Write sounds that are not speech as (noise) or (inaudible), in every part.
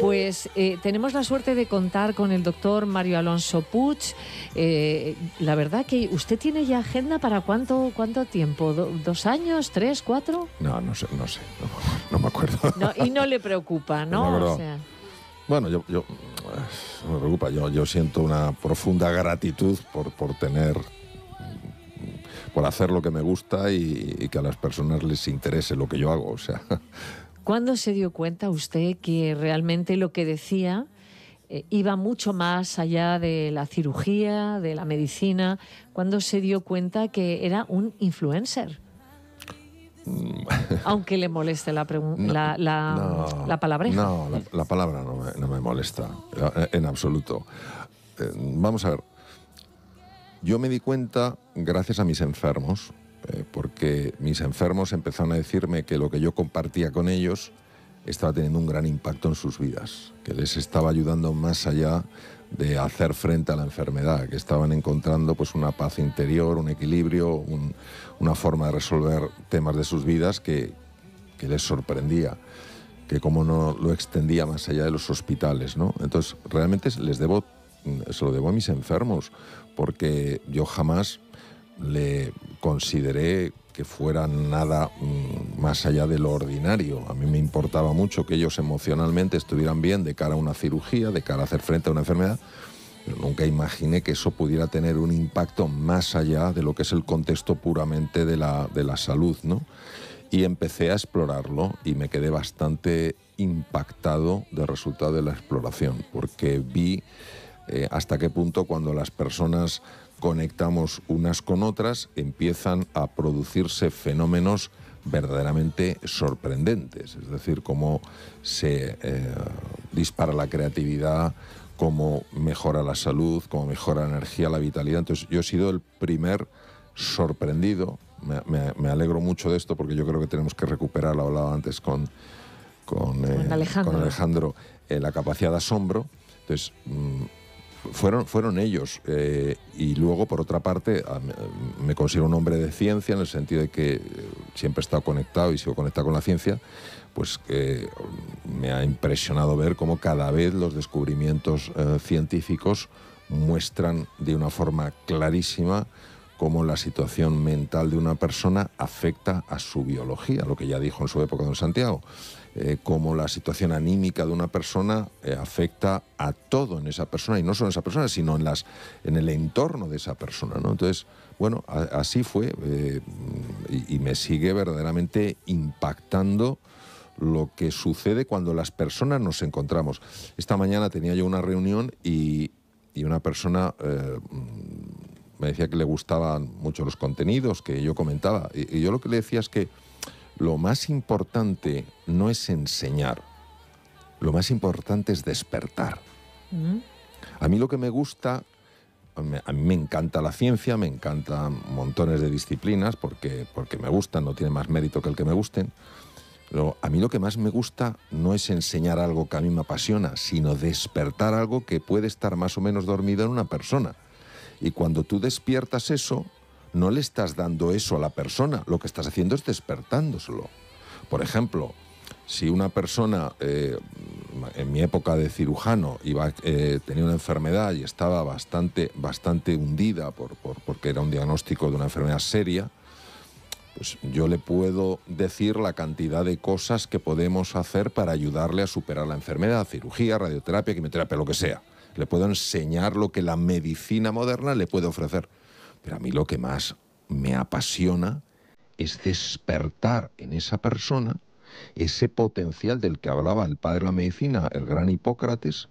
Pues eh, tenemos la suerte de contar con el doctor Mario Alonso Puch. Eh, la verdad que usted tiene ya agenda para cuánto, cuánto tiempo, dos años, tres, cuatro. No, no sé, no sé, no, me acuerdo. y no le preocupa, (laughs) ¿no? Bueno, yo, yo me preocupa, yo, yo siento una profunda gratitud por, por tener por hacer lo que me gusta y, y, que a las personas les interese lo que yo hago. O sea, ¿Cuándo se dio cuenta usted que realmente lo que decía eh, iba mucho más allá de la cirugía, de la medicina? ¿Cuándo se dio cuenta que era un influencer? Mm. Aunque le moleste la, palabra. la, no, la, palabra no me, molesta, eh, en absoluto. Eh, vamos a ver, yo me di cuenta gracias a mis enfermos, eh, porque mis enfermos empezaron a decirme que lo que yo compartía con ellos estaba teniendo un gran impacto en sus vidas, que les estaba ayudando más allá de hacer frente a la enfermedad, que estaban encontrando pues una paz interior, un equilibrio, una forma de resolver temas de sus vidas que, les sorprendía, que como no lo extendía más allá de los hospitales, Entonces realmente les debo, se lo debo a mis enfermos, porque yo jamás le consideré que fuera nada mm, más allá de lo ordinario. A mí me importaba mucho que ellos emocionalmente estuvieran bien de cara a una cirugía, de cara a hacer frente a una enfermedad, nunca imaginé que eso pudiera tener un impacto más allá de lo que es el contexto puramente de la, salud. Y empecé a explorarlo y me quedé bastante impactado del resultado de la exploración, porque vi eh, hasta qué punto cuando las personas conectamos unas con otras, empiezan a producirse fenómenos verdaderamente sorprendentes, es decir, cómo se eh, dispara la creatividad, cómo mejora la salud, cómo mejora la energía, la vitalidad. Entonces yo he sido el primer sorprendido, me, alegro mucho de esto porque yo creo que tenemos que recuperar, lo hablaba antes con, con, eh, Alejandro, eh, la capacidad de asombro. Entonces, mm, fueron, fueron ellos. Eh, y luego, por otra parte, me considero un hombre de ciencia en el sentido de que eh, siempre he estado conectado y sigo conectado con la ciencia, pues que me ha impresionado ver cómo cada vez los descubrimientos eh, científicos muestran de una forma clarísima cómo la situación mental de una persona afecta a su biología, lo que ya dijo en su época don Santiago, eh, cómo la situación anímica de una persona eh, afecta a todo en esa persona, y no solo en esa persona, sino en, las, en el entorno de esa persona. ¿no? Entonces, bueno, así fue eh, y, me sigue verdaderamente impactando lo que sucede cuando las personas nos encontramos. Esta mañana tenía yo una reunión y, una persona me decía que le gustaban mucho los contenidos que yo comentaba. Y, yo lo que le decía es que lo más importante no es enseñar, lo más importante es despertar. Mm. A mí lo que me gusta, a mí me encanta la ciencia, me encantan montones de disciplinas porque, porque me gustan, no tiene más mérito que el que me gusten. a mí lo que más me gusta no es enseñar algo que a mí me apasiona, sino despertar algo que puede estar más o menos dormido en una persona. Y cuando tú despiertas eso, no le estás dando eso a la persona, lo que estás haciendo es despertándoselo. Por ejemplo, si una persona, eh, en mi época de cirujano, iba, eh, tenía una enfermedad y estaba bastante, bastante hundida porque era un diagnóstico de una enfermedad seria, pues yo le puedo decir la cantidad de cosas que podemos hacer para ayudarle a superar la enfermedad, cirugía, radioterapia, quimioterapia, lo que sea le puedo enseñar lo que la medicina moderna le puede ofrecer. Pero a mí lo que más me apasiona es despertar en esa persona ese potencial del que hablaba el padre de la medicina, el gran Hipócrates,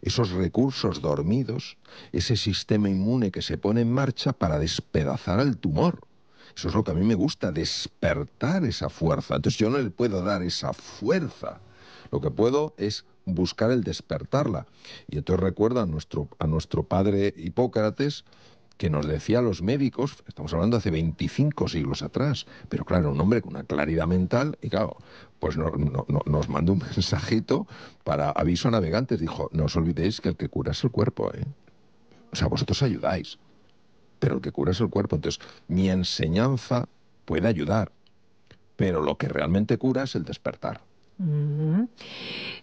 esos recursos dormidos, ese sistema inmune que se pone en marcha para despedazar al tumor. Eso es lo que a mí me gusta, despertar esa fuerza. Entonces yo no le puedo dar esa fuerza. Lo que puedo es buscar el despertarla. Y entonces recuerda a nuestro, a nuestro padre Hipócrates que nos decía a los médicos, estamos hablando hace 25 siglos atrás, pero claro, un hombre con una claridad mental, y claro, pues nos mandó un (laughs) mensajito para aviso a navegantes, dijo, no os olvidéis que el que cura es el cuerpo, ¿eh? o sea, vosotros ayudáis, pero el que cura es el cuerpo, entonces mi enseñanza puede ayudar, pero lo que realmente cura es el despertar.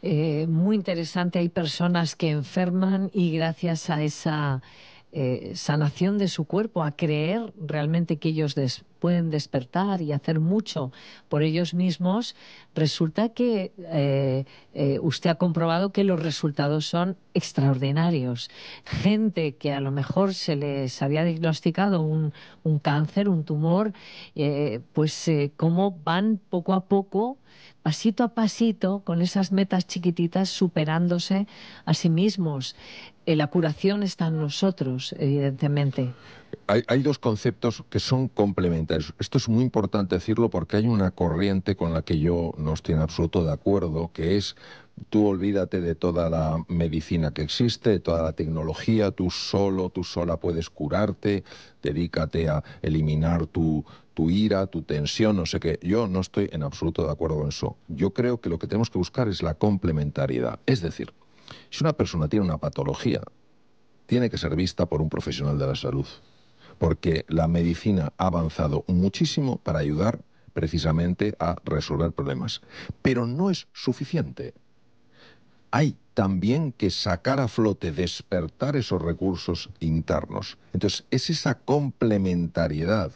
Eh, muy interesante, hay personas que enferman y gracias a esa eh, sanación de su cuerpo, a creer realmente que ellos pueden despertar y hacer mucho por ellos mismos, resulta que eh, eh, usted ha comprobado que los resultados son extraordinarios. Gente que a lo mejor se les había diagnosticado un, un cáncer, un tumor, pues cómo van poco a poco pasito a pasito, con esas metas chiquititas, superándose a sí mismos. Eh, la curación está en nosotros, evidentemente. Hay, dos conceptos que son complementarios. Esto es muy importante decirlo porque hay una corriente con la que yo no estoy en absoluto de acuerdo, que es tú olvídate de toda la medicina que existe, de toda la tecnología, tú solo, tú sola puedes curarte, dedícate a eliminar tu, tu ira, tu tensión, no sé qué. Yo no estoy en absoluto de acuerdo con eso. Yo creo que lo que tenemos que buscar es la complementariedad. Es decir, si una persona tiene una patología, tiene que ser vista por un profesional de la salud, porque la medicina ha avanzado muchísimo para ayudar precisamente a resolver problemas. Pero no es suficiente. Hay también que sacar a flote, despertar esos recursos internos. Entonces, es esa complementariedad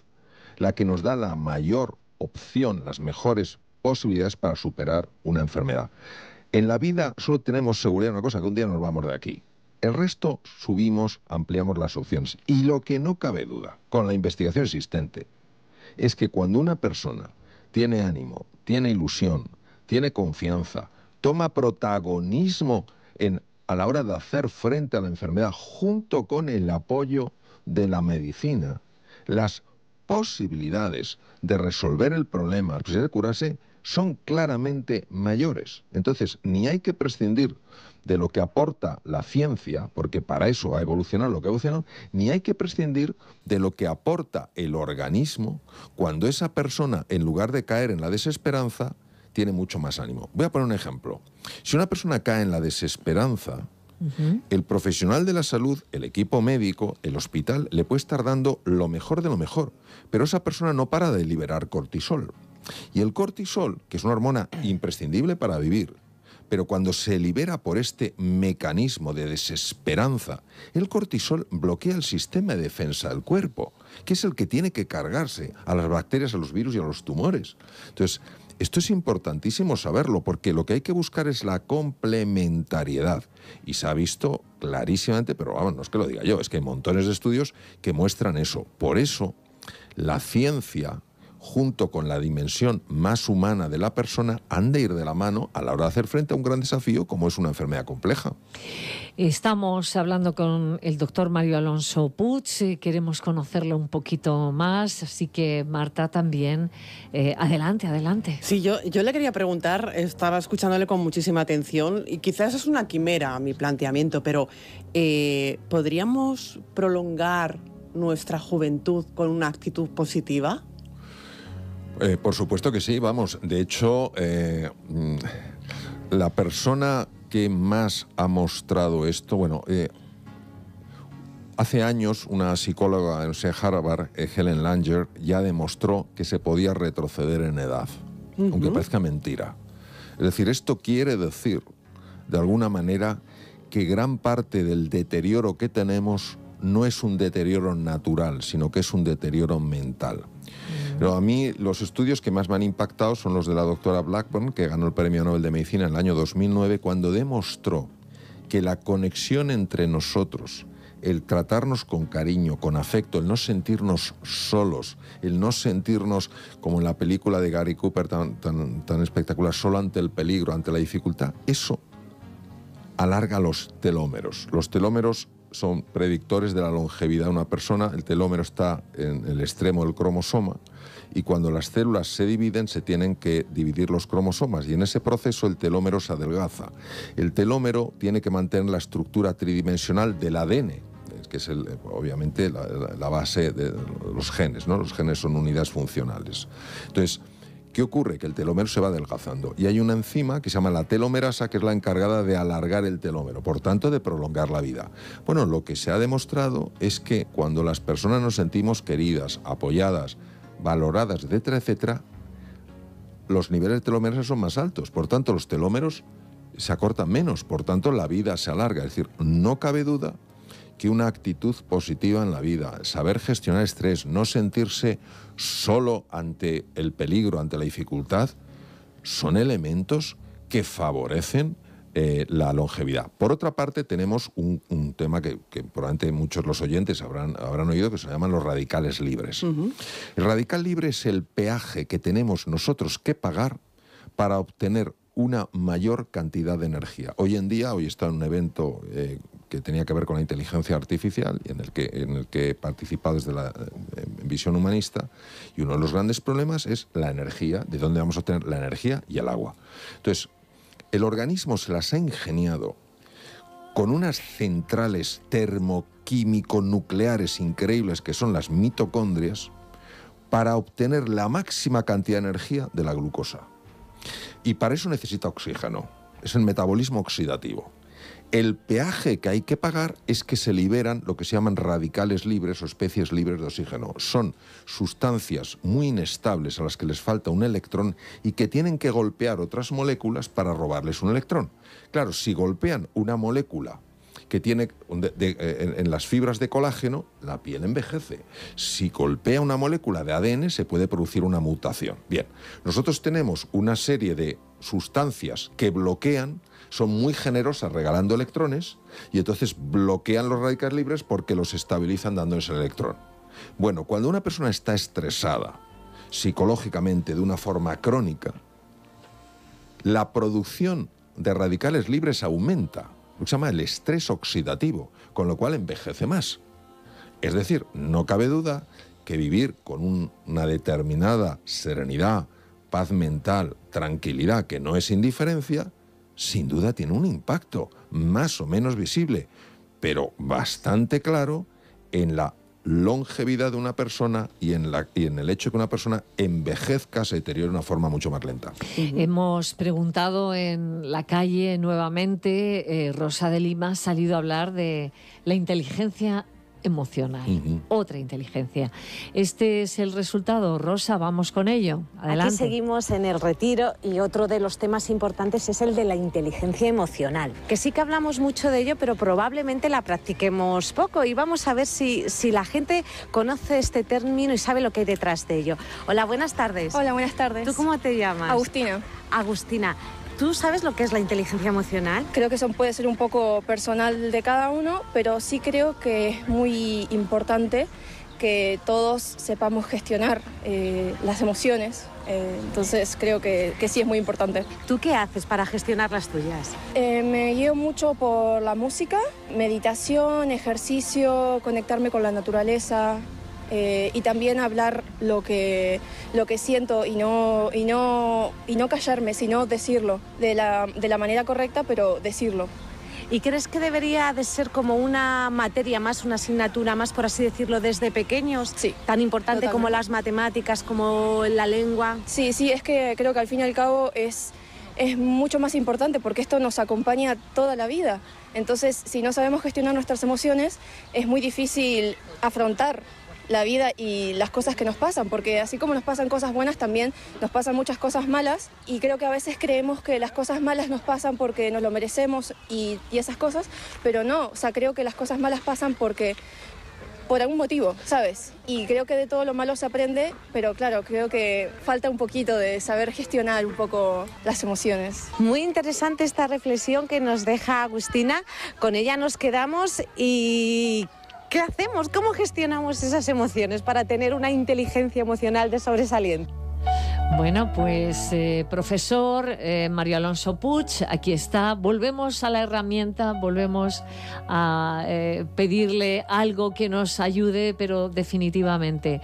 la que nos da la mayor opción, las mejores posibilidades para superar una enfermedad. En la vida solo tenemos seguridad una cosa, que un día nos vamos de aquí. El resto subimos, ampliamos las opciones. Y lo que no cabe duda, con la investigación existente, es que cuando una persona tiene ánimo, tiene ilusión, tiene confianza, toma protagonismo en, a la hora de hacer frente a la enfermedad junto con el apoyo de la medicina, las posibilidades de resolver el problema, de curarse, son claramente mayores. Entonces, ni hay que prescindir de lo que aporta la ciencia, porque para eso ha evolucionado lo que ha evolucionado, ni hay que prescindir de lo que aporta el organismo cuando esa persona, en lugar de caer en la desesperanza, tiene mucho más ánimo. Voy a poner un ejemplo. Si una persona cae en la desesperanza, el profesional de la salud, el equipo médico, el hospital, le puede estar dando lo mejor de lo mejor, pero esa persona no para de liberar cortisol. Y el cortisol, que es una hormona imprescindible para vivir, pero cuando se libera por este mecanismo de desesperanza, el cortisol bloquea el sistema de defensa del cuerpo, que es el que tiene que cargarse a las bacterias, a los virus y a los tumores. Entonces, esto es importantísimo saberlo, porque lo que hay que buscar es la complementariedad. Y se ha visto clarísimamente, pero vamos, no es que lo diga yo, es que hay montones de estudios que muestran eso. Por eso, la ciencia junto con la dimensión más humana de la persona, han de ir de la mano a la hora de hacer frente a un gran desafío como es una enfermedad compleja. Estamos hablando con el doctor Mario Alonso Puig, eh, queremos conocerlo un poquito más, así que Marta también, eh, adelante, adelante. Sí, yo, yo le quería preguntar, estaba escuchándole con muchísima atención y quizás es una quimera mi planteamiento, pero eh, ¿podríamos prolongar nuestra juventud con una actitud positiva? Eh, por supuesto que sí, vamos. De hecho, eh, mm, la persona que más ha mostrado esto, bueno, eh, hace años una psicóloga en Harvard, Helen Langer, ya demostró que se podía retroceder en edad, aunque parezca mentira. Es decir, esto quiere decir, de alguna manera, que gran parte del deterioro que tenemos no es un deterioro natural, sino que es un deterioro mental. Pero a mí los estudios que más me han impactado son los de la doctora Blackburn, que ganó el Premio Nobel de Medicina en el año 2009, cuando demostró que la conexión entre nosotros, el tratarnos con cariño, con afecto, el no sentirnos solos, el no sentirnos como en la película de Gary Cooper tan, tan, tan espectacular, solo ante el peligro, ante la dificultad, eso alarga los telómeros. Los telómeros son predictores de la longevidad de una persona, el telómero está en el extremo del cromosoma y cuando las células se dividen se tienen que dividir los cromosomas y en ese proceso el telómero se adelgaza. El telómero tiene que mantener la estructura tridimensional del ADN eh, que es eh, obviamente la, base de los genes, Los genes son unidades funcionales. Entonces, ¿Qué ocurre? Que el telómero se va adelgazando y hay una enzima que se llama la telomerasa que es la encargada de alargar el telómero, por tanto de prolongar la vida. Bueno, lo que se ha demostrado es que cuando las personas nos sentimos queridas, apoyadas, valoradas, etcétera, etcétera, los niveles de telomerasa son más altos. Por tanto, los telómeros se acortan menos, por tanto, la vida se alarga. Es decir, no cabe duda que una actitud positiva en la vida, saber gestionar estrés, no sentirse solo ante el peligro, ante la dificultad, son elementos que favorecen eh, la longevidad. Por otra parte, tenemos un, tema que, probablemente muchos los oyentes habrán, habrán oído, que se llaman los radicales libres. El radical libre es el peaje que tenemos nosotros que pagar para obtener una mayor cantidad de energía. Hoy en día, hoy está en un evento eh, que tenía que ver con la inteligencia artificial y en el que, en el que he participado desde la eh, visión humanista, y uno de los grandes problemas es la energía, de dónde vamos a obtener la energía y el agua. Entonces, el organismo se las ha ingeniado con unas centrales termoquímico-nucleares increíbles que son las mitocondrias para obtener la máxima cantidad de energía de la glucosa. Y para eso necesita oxígeno. Es el metabolismo oxidativo. El peaje que hay que pagar es que se liberan lo que se llaman radicales libres o especies libres de oxígeno. Son sustancias muy inestables a las que les falta un electrón y que tienen que golpear otras moléculas para robarles un electrón. Claro, si golpean una molécula que tiene eh, en, las fibras de colágeno, la piel envejece. Si golpea una molécula de ADN, se puede producir una mutación. Bien, nosotros tenemos una serie de sustancias que bloquean son muy generosas regalando electrones y entonces bloquean los radicales libres porque los estabilizan dándoles el electrón. Bueno, cuando una persona está estresada psicológicamente de una forma crónica, la producción de radicales libres aumenta, se llama el estrés oxidativo, con lo cual envejece más. Es decir, no cabe duda que vivir con una determinada serenidad, paz mental, tranquilidad, que no es indiferencia, sin duda tiene un impacto más o menos visible, pero bastante claro en la longevidad de una persona y en, el hecho de que una persona envejezca se deteriore de una forma mucho más lenta. Hemos preguntado en la calle nuevamente, eh, Rosa de Lima ha salido a hablar de la inteligencia emocional, otra inteligencia. Este es el resultado. Rosa, vamos con ello. Adelante. Aquí seguimos en el retiro y otro de los temas importantes es el de la inteligencia emocional, que sí que hablamos mucho de ello, pero probablemente la practiquemos poco y vamos a ver si, si la gente conoce este término y sabe lo que hay detrás de ello. Hola, buenas tardes. Hola, buenas tardes. ¿Tú cómo te llamas? Agustina. Agustina, ¿Tú sabes lo que es la inteligencia emocional? Creo que eso puede ser un poco personal de cada uno, pero sí creo que es muy importante que todos sepamos gestionar eh, las emociones. Eh, entonces creo que, sí es muy importante. ¿Tú qué haces para gestionar las tuyas? Eh, me guío mucho por la música, meditación, ejercicio, conectarme con la naturaleza, eh, y también hablar lo que, lo que siento y no, y, no, y no callarme, sino decirlo de la, de la manera correcta, pero decirlo. ¿Y crees que debería de ser como una materia más, una asignatura más, por así decirlo, desde pequeños? Sí. Tan importante como las matemáticas, como la lengua. Sí, sí, es que creo que al fin y al cabo es, es mucho más importante porque esto nos acompaña toda la vida. Entonces, si no sabemos gestionar nuestras emociones, es muy difícil afrontar la vida y las cosas que nos pasan, porque así como nos pasan cosas buenas, también nos pasan muchas cosas malas y creo que a veces creemos que las cosas malas nos pasan porque nos lo merecemos y, y esas cosas, pero no, o sea, creo que las cosas malas pasan porque por algún motivo, ¿sabes? Y creo que de todo lo malo se aprende, pero claro, creo que falta un poquito de saber gestionar un poco las emociones. Muy interesante esta reflexión que nos deja Agustina. Con ella nos quedamos y ¿Qué hacemos? ¿Cómo gestionamos esas emociones para tener una inteligencia emocional de sobresaliente? Bueno, pues eh, profesor eh, Mario Alonso Puch, aquí está. Volvemos a la herramienta, volvemos a eh, pedirle algo que nos ayude, pero definitivamente.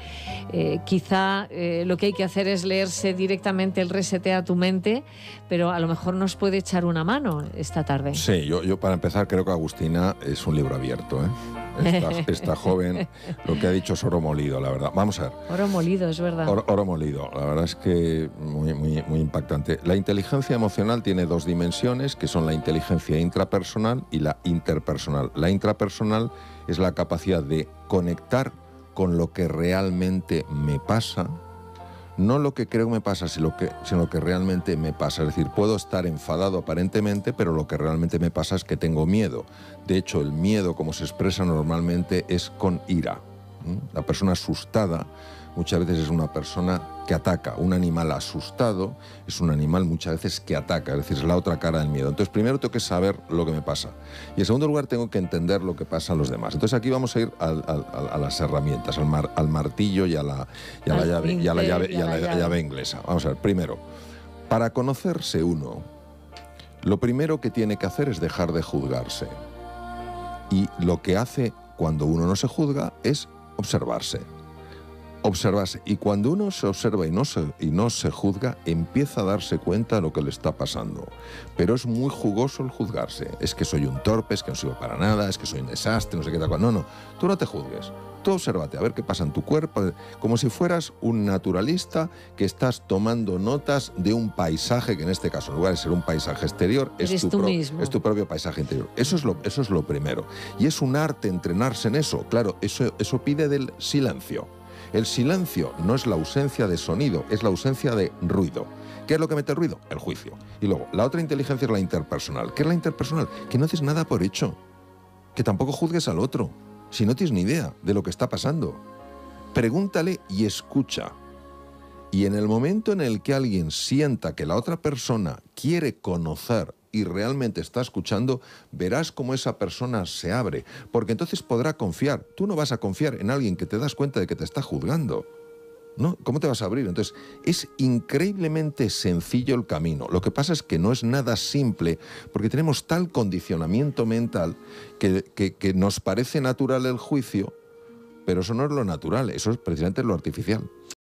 quizá lo que hay que hacer es leerse directamente el Resete a tu mente, pero a lo mejor nos puede echar una mano esta tarde. Sí, yo, yo para empezar creo que Agustina es un libro abierto. ¿eh? (laughs) esta, joven, lo que ha dicho es oro molido, la verdad. Vamos a ver. Oro molido, es verdad. Oro, molido, la verdad es que muy, muy impactante. La inteligencia emocional tiene dos dimensiones, que son la inteligencia intrapersonal y la interpersonal. La intrapersonal es la capacidad de conectar con lo que realmente me pasa, no lo que creo me pasa, sino lo que, sino lo que realmente me pasa. Es decir, puedo estar enfadado aparentemente, pero lo que realmente me pasa es que tengo miedo. De hecho, el miedo, como se expresa normalmente, es con ira. La persona asustada muchas veces es una persona que ataca. Un animal asustado es un animal muchas veces que ataca, es decir, es la otra cara del miedo. Entonces, primero tengo que saber lo que me pasa. Y en segundo lugar, tengo que entender lo que pasa a los demás. Entonces, aquí vamos a ir a las herramientas, al, al martillo y a la llave inglesa. Vamos a ver, primero, para conocerse uno, lo primero que tiene que hacer es dejar de juzgarse. Y lo que hace cuando uno no se juzga es observarse. Observas, Y cuando uno se observa y no se, y no se juzga, empieza a darse cuenta de lo que le está pasando. Pero es muy jugoso el juzgarse. Es que soy un torpe, es que no sirvo para nada, es que soy un desastre, no sé qué tal. No, no, tú no te juzgues. Tú obsérvate, a ver qué pasa en tu cuerpo, como si fueras un naturalista que estás tomando notas de un paisaje, que en este caso, en lugar de ser un paisaje exterior, es tu, es tu, propio paisaje interior. Eso es, lo, eso es lo primero. Y es un arte entrenarse en eso. Claro, eso, eso pide del silencio. El silencio no es la ausencia de sonido, es la ausencia de ruido. ¿Qué es lo que mete ruido? El juicio. Y luego, la otra inteligencia es la interpersonal. ¿Qué es la interpersonal? Que no haces nada por hecho. Que tampoco juzgues al otro. Si no tienes ni idea de lo que está pasando. Pregúntale y escucha. Y en el momento en el que alguien sienta que la otra persona quiere conocer y realmente está escuchando, verás cómo esa persona se abre, porque entonces podrá confiar. Tú no vas a confiar en alguien que te das cuenta de que te está juzgando. ¿No? ¿Cómo te vas a abrir? Entonces, es increíblemente sencillo el camino. Lo que pasa es que no es nada simple, porque tenemos tal condicionamiento mental que, que nos parece natural el juicio, pero eso no es lo natural, eso es precisamente lo artificial.